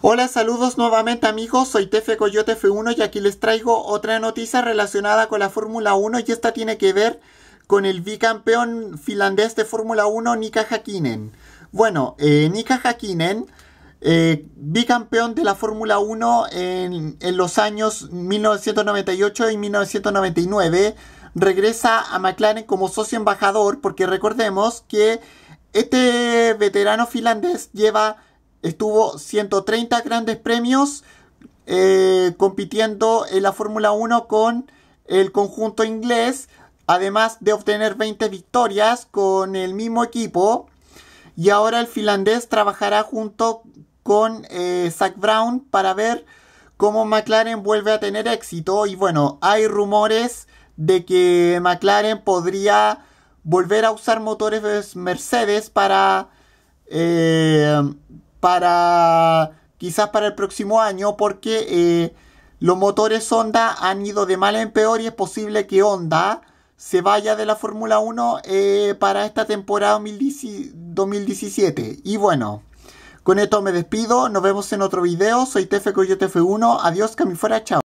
Hola, saludos nuevamente amigos, soy Tefe Coyote F1 y aquí les traigo otra noticia relacionada con la Fórmula 1 y esta tiene que ver con el bicampeón finlandés de Fórmula 1, Nika Hakkinen. Bueno, Nika eh, Hakkinen, eh, bicampeón de la Fórmula 1 en, en los años 1998 y 1999, regresa a McLaren como socio embajador porque recordemos que este veterano finlandés lleva Estuvo 130 grandes premios eh, compitiendo en la Fórmula 1 con el conjunto inglés, además de obtener 20 victorias con el mismo equipo. Y ahora el finlandés trabajará junto con eh, Zach Brown para ver cómo McLaren vuelve a tener éxito. Y bueno, hay rumores de que McLaren podría volver a usar motores Mercedes para eh, para quizás para el próximo año porque eh, los motores Honda han ido de mal en peor y es posible que Honda se vaya de la Fórmula 1 eh, para esta temporada 2017. Y bueno, con esto me despido, nos vemos en otro video, soy Tefe Coyote 1 adiós, Camifuera fuera, chao.